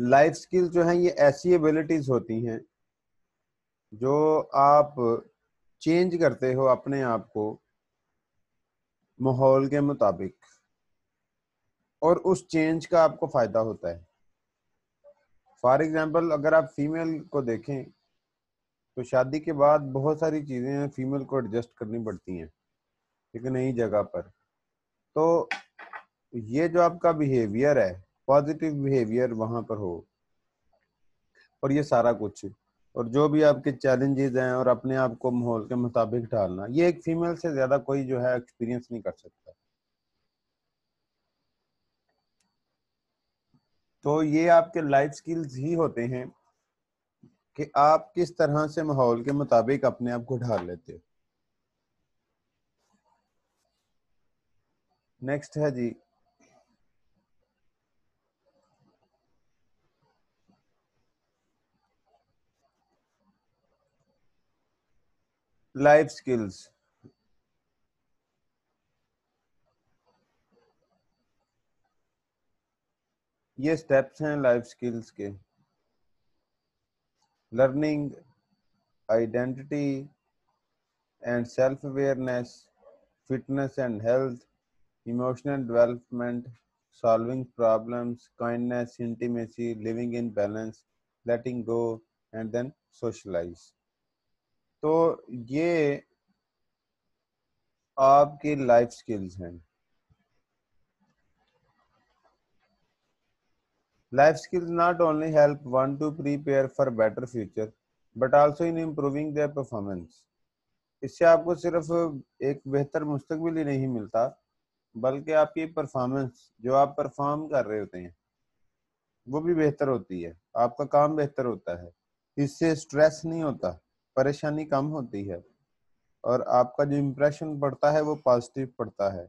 life skills जो हैं ये ऐसी एबिलिटीज होती हैं जो आप चेंज करते हो अपने आप को माहौल के मुताबिक और उस चेंज का आपको फायदा होता है फॉर एग्जाम्पल अगर आप फीमेल को देखें तो शादी के बाद बहुत सारी चीज़ें फीमेल को एडजस्ट करनी पड़ती हैं एक नई जगह पर तो ये जो आपका बिहेवियर है पॉजिटिव बिहेवियर वहां पर हो और ये सारा कुछ और जो भी आपके चैलेंजेस हैं और अपने आप को माहौल के मुताबिक ढालना ये एक फीमेल से ज्यादा कोई जो है एक्सपीरियंस नहीं कर सकता तो ये आपके लाइफ स्किल्स ही होते हैं कि आप किस तरह से माहौल के मुताबिक अपने आप को ढाल लेते हो नेक्स्ट है जी life skills ये स्टेप्स हैं लाइफ स्किल्स के learning identity and self awareness fitness and health emotional development solving problems kindness intimacy living in balance letting go and then socialize तो ये आपके लाइफ स्किल्स हैं life skills not only help one to prepare for better future but also in improving their performance इससे आपको सिर्फ एक बेहतर मुस्तबिल ही नहीं मिलता बल्कि आपकी परफॉर्मेंस जो आप परफॉर्म कर रहे होते हैं वो भी बेहतर होती है आपका काम बेहतर होता है इससे स्ट्रेस नहीं होता परेशानी कम होती है और आपका जो इम्प्रेशन पड़ता है वो पॉजिटिव पड़ता है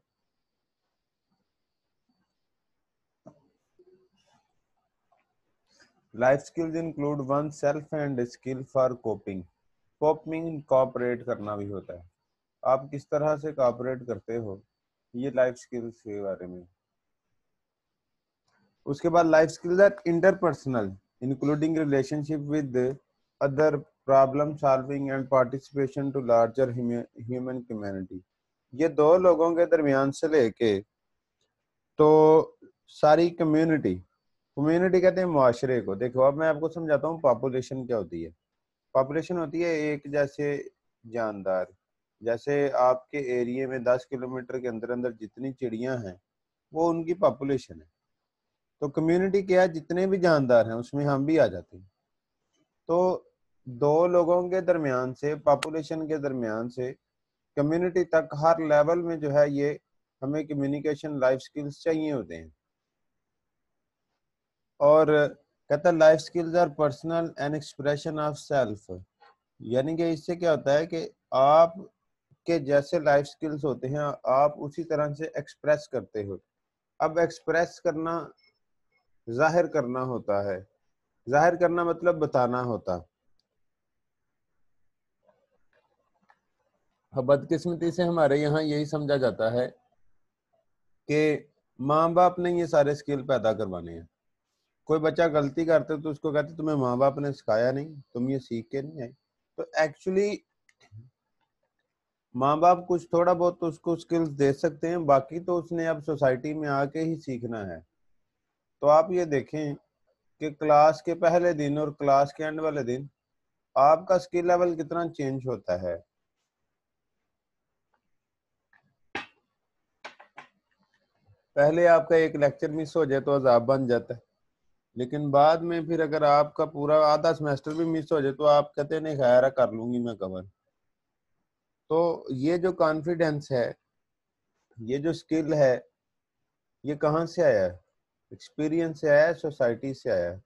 life skills include one self and skill for coping coping cooperate करना भी होता है आप किस तरह से कॉपरेट करते हो ये लाइफ स्किल्स के बारे में उसके बाद life skills interpersonal including relationship with other problem solving and participation to larger human community ये दो लोगों के दरमियान से लेके तो सारी कम्युनिटी कम्युनिटी कहते हैं माशरे को देखो अब मैं आपको समझाता हूँ पॉपुलेशन क्या होती है पॉपुलेशन होती है एक जैसे जानदार जैसे आपके एरिए में दस किलोमीटर के अंदर अंदर जितनी चिड़िया हैं वो उनकी पॉपुलेशन है तो कम्युनिटी क्या है जितने भी जानदार हैं उसमें हम भी आ जाते हैं तो दो लोगों के दरमियान से पॉपुलेशन के दरमियान से कम्युनिटी तक हर लेवल में जो है ये हमें कम्युनिकेशन लाइफ स्किल्स चाहिए होते हैं और कहता है life skills are personal and expression of self यानी कि इससे क्या होता है कि आप के जैसे लाइफ स्किल्स होते हैं आप उसी तरह से एक्सप्रेस करते हो अब एक्सप्रेस करना जाहिर करना होता है जाहिर करना मतलब बताना होता है हाँ, बदकिस्मती से हमारे यहाँ यही समझा जाता है कि माँ बाप ने ये सारे स्किल पैदा करवाने हैं कोई बच्चा गलती करते तो उसको कहते तुम्हें माँ बाप ने सिखाया नहीं तुम ये सीख के नहीं आए तो एक्चुअली माँ बाप कुछ थोड़ा बहुत तो उसको स्किल्स दे सकते हैं बाकी तो उसने अब सोसाइटी में आके ही सीखना है तो आप ये देखें कि क्लास के पहले दिन और क्लास के एंड वाले दिन आपका स्किल लेवल कितना चेंज होता है पहले आपका एक लेक्चर मिस हो जाए तो अजाब बन जाता है लेकिन बाद में फिर अगर आपका पूरा आधा सेमेस्टर भी मिस हो जाए तो आप कहते नहीं खैर कर लूंगी मैं कवर तो ये जो कॉन्फिडेंस है ये जो स्किल है ये कहाँ से आया एक्सपीरियंस से आया है सोसाइटी से आया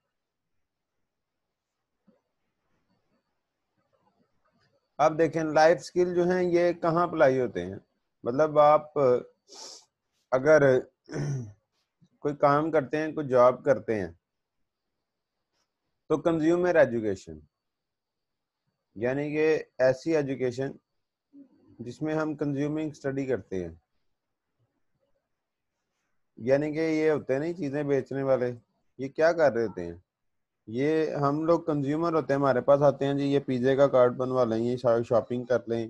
आप देखें लाइफ स्किल जो हैं ये कहाँ अप्लाई होते हैं मतलब आप अगर कोई काम करते हैं कोई जॉब करते हैं तो कंज्यूमर एजुकेशन यानी कि ऐसी एजुकेशन जिसमें हम कंज्यूमिंग स्टडी करते हैं यानी कि ये होते हैं नहीं चीज़ें बेचने वाले ये क्या कर रहे होते हैं ये हम लोग कंज्यूमर होते हैं हमारे पास आते हैं जी ये पिज़्ज़े का कार्ड बनवा लें ये शॉपिंग कर लें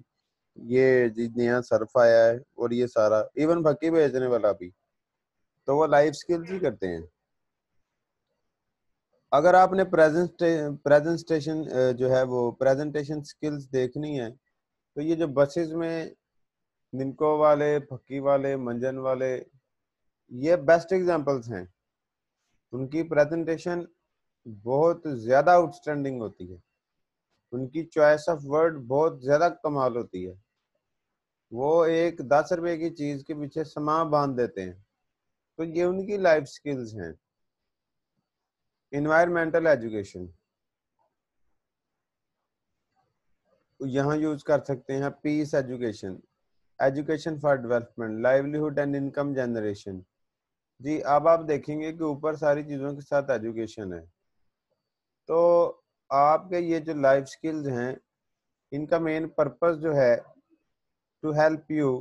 ये जी नया सर्फ आया है और ये सारा इवन फकी बेचने वाला भी तो वो लाइफ स्किल्स ही करते हैं अगर आपने प्रेजेंट प्रेजेंटेशन जो है वो प्रेजेंटेशन स्किल्स देखनी है तो ये जो बसेस में निको वाले फक्की वाले मंजन वाले ये बेस्ट एग्जांपल्स हैं उनकी प्रेजेंटेशन बहुत ज़्यादा आउटस्टैंडिंग होती है उनकी चॉइस ऑफ वर्ड बहुत ज़्यादा कमाल होती है वो एक दस रुपए की चीज़ के पीछे समा बांध देते हैं तो ये उनकी लाइफ स्किल्स हैं इन्वायरमेंटल एजुकेशन यहां यूज कर सकते हैं peace education education for development livelihood and income generation जी अब आप देखेंगे कि ऊपर सारी चीज़ों के साथ एजुकेशन है तो आपके ये जो लाइफ स्किल्स हैं इनका मेन पर्पस जो है to help you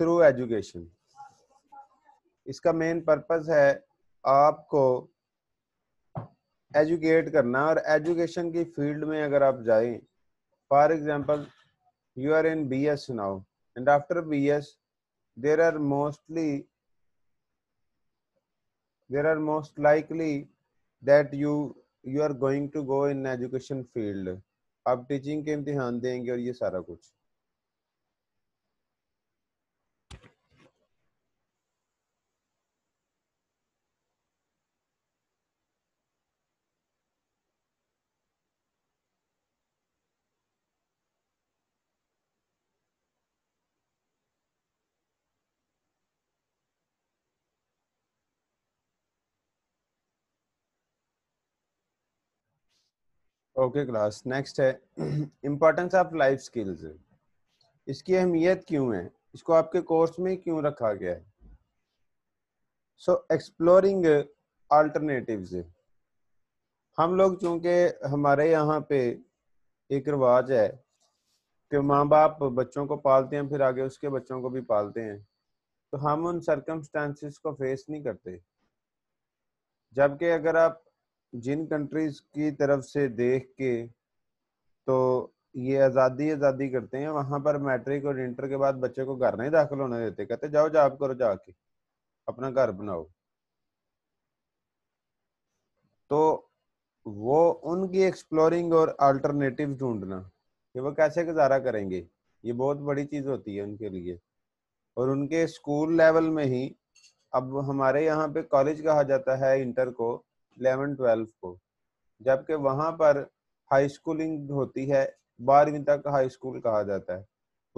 through education इसका मेन पर्पस है आपको एजुकेट करना और एजुकेशन की फील्ड में अगर आप जाए for example you are in B S now and after B S there are mostly there are most likely that you you are going to go in education field आप teaching के इम्तिहान देंगे और ये सारा कुछ ओके क्लास नेक्स्ट है importance of life skills इसकी अहमियत क्यों है इसको आपके कोर्स में क्यों रखा गया है सो एक्सप्लोरिंग अल्टरनेटिव्स हम लोग चूंकि हमारे यहाँ पे एक रिवाज है कि माँ बाप बच्चों को पालते हैं फिर आगे उसके बच्चों को भी पालते हैं तो हम उन सरकमस्टांसिस को फेस नहीं करते जबकि अगर आप जिन कंट्रीज की तरफ से देख के तो ये आज़ादी आज़ादी करते हैं वहां पर मैट्रिक और इंटर के बाद बच्चे को घर नहीं दाखिल होने देते कहते जाओ जाब करो जाके अपना घर बनाओ तो वो उनकी एक्सप्लोरिंग और अल्टरनेटिव ढूंढना कि वो कैसे गुजारा करेंगे ये बहुत बड़ी चीज़ होती है उनके लिए और उनके स्कूल लेवल में ही अब हमारे यहाँ पे कॉलेज कहा जाता है इंटर को इलेवन ट्वेल्व को जबकि वहाँ पर हाई स्कूलिंग होती है बारहवीं तक हाई स्कूल कहा जाता है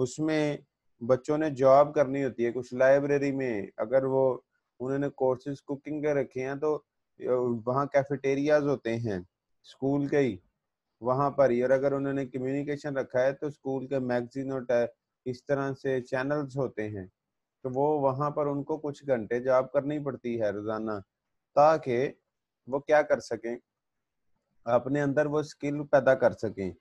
उसमें बच्चों ने जॉब करनी होती है कुछ लाइब्रेरी में अगर वो उन्होंने कोर्सेज कुकिंग के रखे हैं तो वहाँ कैफेटेरियाज होते हैं स्कूल के ही वहाँ पर ही और अगर उन्होंने कम्युनिकेशन रखा है तो स्कूल के मैगजीन और इस तरह से चैनल्स होते हैं तो वो वहाँ पर उनको कुछ घंटे जॉब करनी पड़ती है रोज़ाना ताकि वो क्या कर सकें अपने अंदर वो स्किल पैदा कर सकें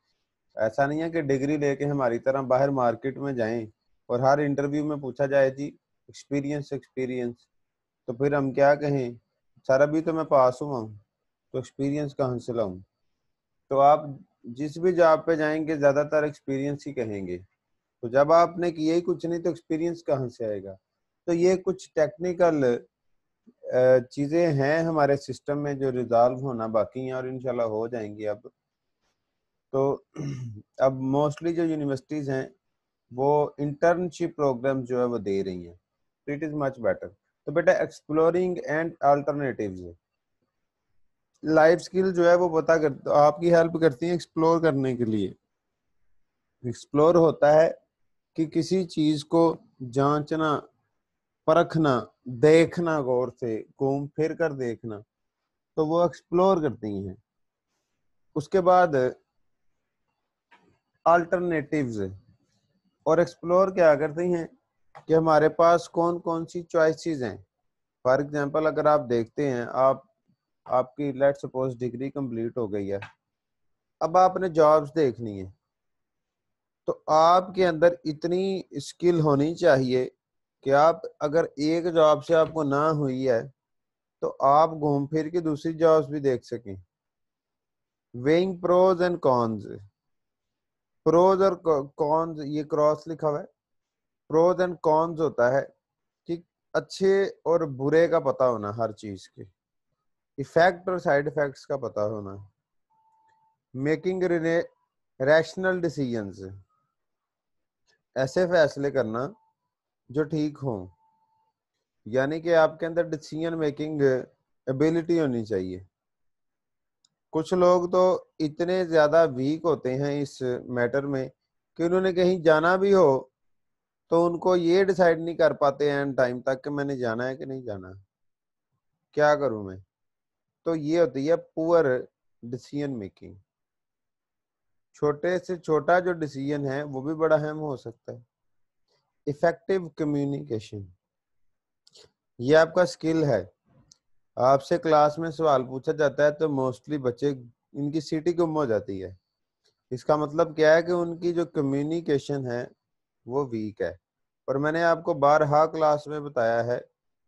ऐसा नहीं है कि डिग्री लेके हमारी तरह बाहर मार्केट में जाएं और हर इंटरव्यू में पूछा जाए जी एक्सपीरियंस एक्सपीरियंस तो फिर हम क्या कहें सर अभी तो मैं पास हुआ हूँ तो एक्सपीरियंस कहाँ से लाऊँ तो आप जिस भी जॉब पे जाएंगे ज़्यादातर एक्सपीरियंस ही कहेंगे तो जब आपने किया ही कुछ नहीं तो एक्सपीरियंस कहाँ से आएगा तो ये कुछ टेक्निकल चीज़ें हैं हमारे सिस्टम में जो रिजॉल्व होना बाकी हैं और इनशाला हो जाएंगी अब तो अब मोस्टली जो यूनिवर्सिटीज़ हैं वो इंटर्नशिप प्रोग्राम जो है वो दे रही हैं तो इट इज़ मच बेटर तो बेटा exploring and alternatives life skill जो है वो पता कर तो आपकी हेल्प करती है एक्सप्लोर करने के लिए एक्सप्लोर होता है कि किसी चीज़ को जांचना परखना देखना गौर से घूम फिर कर देखना तो वो एक्सप्लोर करती हैं उसके बाद अल्टरनेटिव्स और एक्सप्लोर क्या करती हैं कि हमारे पास कौन कौन सी चॉइसेस हैं फॉर एग्जांपल अगर आप देखते हैं आप आपकी लेट सपोज डिग्री कंप्लीट हो गई है अब आपने जॉब्स देखनी है तो आपके अंदर इतनी स्किल होनी चाहिए कि आप अगर एक जॉब से आपको ना हुई है तो आप घूम फिर के दूसरी जॉब्स भी देख सकें weighing pros and cons pros और कॉन्स ये क्रॉस लिखा हुआ है प्रोज एंड कॉन्स होता है कि अच्छे और बुरे का पता होना हर चीज के इफेक्ट और साइड इफेक्ट्स का पता होना मेकिंग रैशनल डिसीजंस ऐसे फैसले करना जो ठीक हो यानी कि आपके अंदर डिसीजन मेकिंग एबिलिटी होनी चाहिए कुछ लोग तो इतने ज्यादा वीक होते हैं इस मैटर में कि उन्होंने कहीं जाना भी हो तो उनको ये डिसाइड नहीं कर पाते हैं टाइम तक कि मैंने जाना है कि नहीं जाना क्या करूं मैं तो ये होती है पुअर डिसीजन मेकिंग छोटे से छोटा जो डिसीजन है वो भी बड़ा अहम हो सकता है इफेक्टिव कम्युनिकेशन ये आपका स्किल है आपसे क्लास में सवाल पूछा जाता है तो मोस्टली बच्चे इनकी सीटी गुम हो जाती है इसका मतलब क्या है कि उनकी जो कम्युनिकेशन है वो वीक है और मैंने आपको बारहा क्लास में बताया है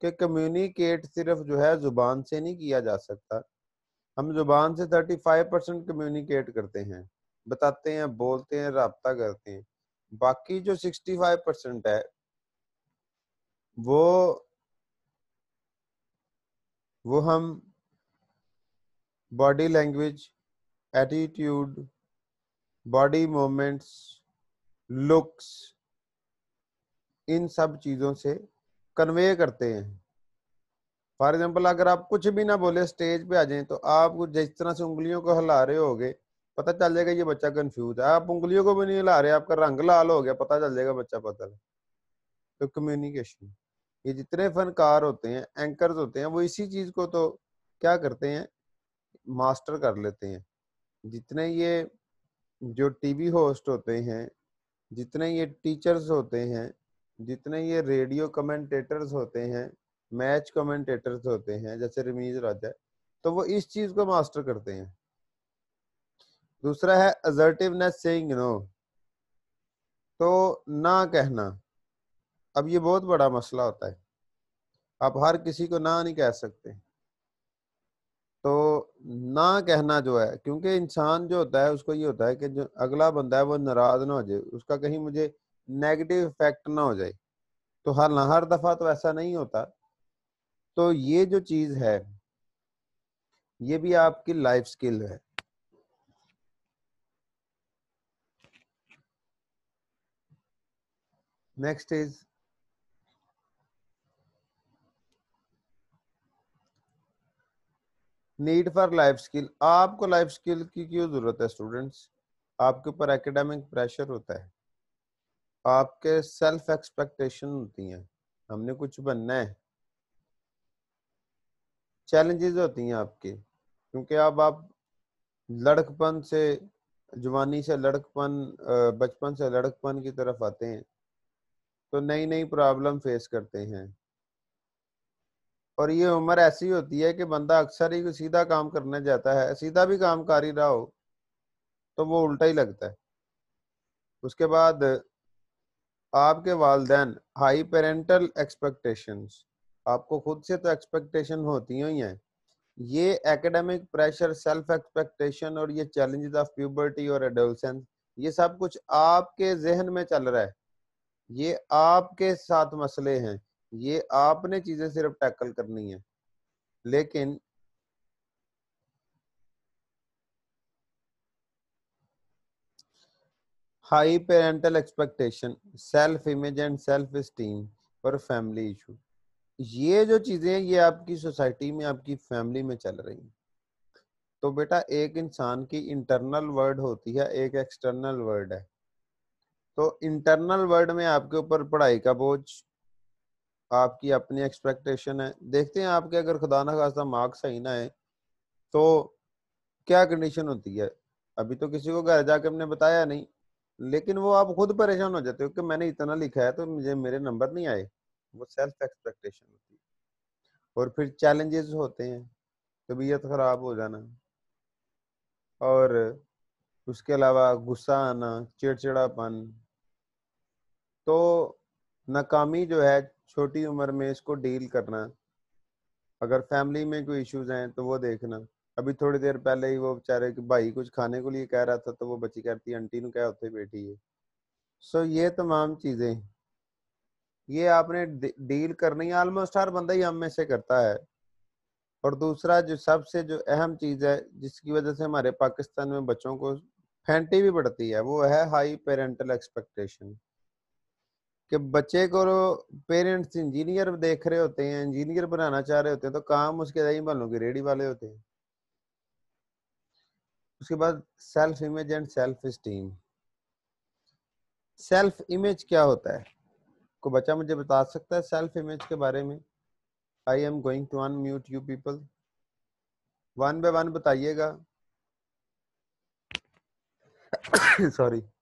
कि कम्युनिकेट सिर्फ जो है ज़ुबान से नहीं किया जा सकता हम ज़ुबान से 35 परसेंट कम्युनिकेट करते हैं बताते हैं बोलते हैं रबता करते हैं बाकी जो 65 परसेंट है वो वो हम body language attitude body moments looks इन सब चीज़ों से कन्वे करते हैं फॉर एग्जाम्पल अगर आप कुछ भी ना बोले स्टेज पे आ जाए तो आप जिस तरह से उंगलियों को हिला रहे होगे पता चल जाएगा ये बच्चा कंफ्यूज है आप उंगलियों को भी नहीं हिला रहे आपका रंग लाल हो गया पता चल जाएगा बच्चा पता तो कम्युनिकेशन ये जितने फनकार होते हैं एंकर होते हैं वो इसी चीज को तो क्या करते हैं मास्टर कर लेते हैं जितने ये जो टीवी होस्ट होते हैं जितने ये टीचर्स होते हैं जितने ये रेडियो कमेंटेटर्स होते हैं मैच कमेंटेटर्स होते हैं जैसे रमीज राजा तो वो इस चीज को मास्टर करते हैं दूसरा है अजर्टिवनेस सेइंग नो तो ना कहना अब ये बहुत बड़ा मसला होता है आप हर किसी को ना नहीं कह सकते तो ना कहना जो है क्योंकि इंसान जो होता है उसको ये होता है कि जो अगला बंदा है वो नाराज ना हो जाए उसका कहीं मुझे नेगेटिव इफेक्ट ना हो जाए तो हर ना हर दफा तो ऐसा नहीं होता तो ये जो चीज है ये भी आपकी लाइफ स्किल है next is need for life skill आपको लाइफ स्किल की क्यों जरूरत है स्टूडेंट्स आपके ऊपर एकेडमिक प्रेशर होता है आपके सेल्फ एक्सपेक्टेशन होती हैं हमने कुछ बनना है चैलेंजेस होती हैं आपके क्योंकि अब आप, आप लड़कपन से जवानी से लड़कपन बचपन से लड़कपन की तरफ आते हैं तो नई नई प्रॉब्लम फेस करते हैं और ये उम्र ऐसी होती है कि बंदा अक्सर ही सीधा काम करने जाता है सीधा भी काम कर ही रहा हो तो वो उल्टा ही लगता है उसके बाद आपके वालदेन हाई पेरेंटल एक्सपेक्टेशंस आपको खुद से तो एक्सपेक्टेशन होती ही हैं ये एकेडमिक प्रेशर सेल्फ एक्सपेक्टेशन और ये चैलेंजेस ऑफ प्यूबर्टी और एडोलसेंस ये सब कुछ आपके जहन में चल रहा है ये आपके साथ मसले हैं ये आपने चीजें सिर्फ टैकल करनी है लेकिन high parental expectation self image and self esteem पर फैमिली इशू ये जो चीजें हैं ये आपकी सोसाइटी में आपकी फैमिली में चल रही हैं तो बेटा एक इंसान की इंटरनल वर्ड होती है एक एक्सटर्नल वर्ड है तो इंटरनल वर्ल्ड में आपके ऊपर पढ़ाई का बोझ आपकी अपनी एक्सपेक्टेशन है देखते हैं आपके अगर खुदा ना खासा मार्क्स सही ना है तो क्या कंडीशन होती है अभी तो किसी को घर जाके हमने बताया नहीं लेकिन वो आप खुद परेशान हो जाते हो कि मैंने इतना लिखा है तो मुझे मेरे नंबर नहीं आए वो सेल्फ एक्सपेक्टेशन होती है और फिर चैलेंजेस होते हैं तबीयत खराब हो जाना और उसके अलावा गुस्सा आना चिड़चिड़ापन तो नाकामी जो है छोटी उम्र में इसको डील करना अगर फैमिली में कोई इश्यूज हैं तो वो देखना अभी थोड़ी देर पहले ही वो बेचारे भाई कुछ खाने को लिए कह रहा था तो वो बच्ची कहती रही आंटी ने क्या उठे बैठी है सो ये तमाम चीज़ें ये आपने डील करनी है ऑलमोस्ट हर बंदा ही हम में से करता है और दूसरा जो सबसे जो अहम चीज़ है जिसकी वजह से हमारे पाकिस्तान में बच्चों को फैंटी भी बढ़ती है वो है हाई पेरेंटल एक्सपेक्टेशन कि बच्चे को पेरेंट्स इंजीनियर देख रहे होते हैं इंजीनियर बनाना चाह रहे होते हैं तो काम उसके दही वालों के रेडी वाले होते हैं उसके बाद self image and self esteem self image क्या होता है को बच्चा मुझे बता सकता है सेल्फ इमेज के बारे में I am going to unmute you people one by one बताइएगा सॉरी